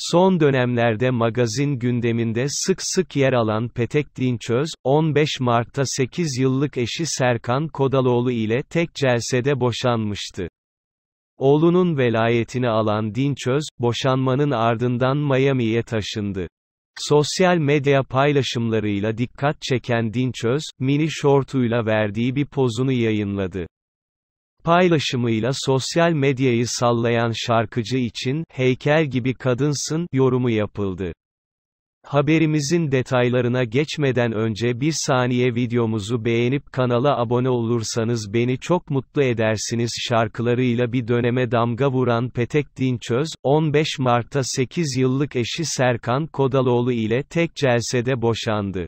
Son dönemlerde magazin gündeminde sık sık yer alan Petek Dinçöz, 15 Mart'ta 8 yıllık eşi Serkan Kodaloğlu ile tek celsede boşanmıştı. Oğlunun velayetini alan Dinçöz, boşanmanın ardından Miami'ye taşındı. Sosyal medya paylaşımlarıyla dikkat çeken Dinçöz, mini şortuyla verdiği bir pozunu yayınladı paylaşımıyla sosyal medyayı sallayan şarkıcı için heykel gibi kadınsın yorumu yapıldı. Haberimizin detaylarına geçmeden önce bir saniye videomuzu beğenip kanala abone olursanız beni çok mutlu edersiniz şarkılarıyla bir döneme damga vuran Petek Dinçöz, 15 Mart'ta 8 yıllık eşi Serkan Kodaloğlu ile tek celsede boşandı.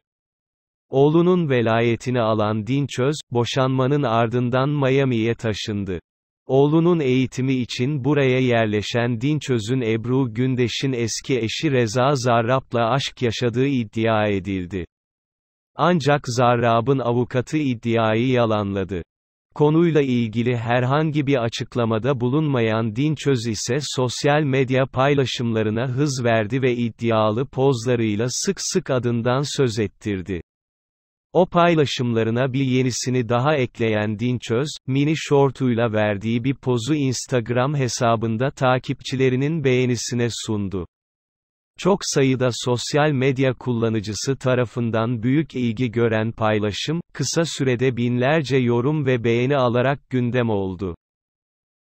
Oğlunun velayetini alan Dinçöz, boşanmanın ardından Miami'ye taşındı. Oğlunun eğitimi için buraya yerleşen Dinçöz'ün Ebru Gündeş'in eski eşi Reza Zarrab'la aşk yaşadığı iddia edildi. Ancak Zarrab'ın avukatı iddiayı yalanladı. Konuyla ilgili herhangi bir açıklamada bulunmayan Dinçöz ise sosyal medya paylaşımlarına hız verdi ve iddialı pozlarıyla sık sık adından söz ettirdi. O paylaşımlarına bir yenisini daha ekleyen Dinçöz, mini şortuyla verdiği bir pozu Instagram hesabında takipçilerinin beğenisine sundu. Çok sayıda sosyal medya kullanıcısı tarafından büyük ilgi gören paylaşım, kısa sürede binlerce yorum ve beğeni alarak gündem oldu.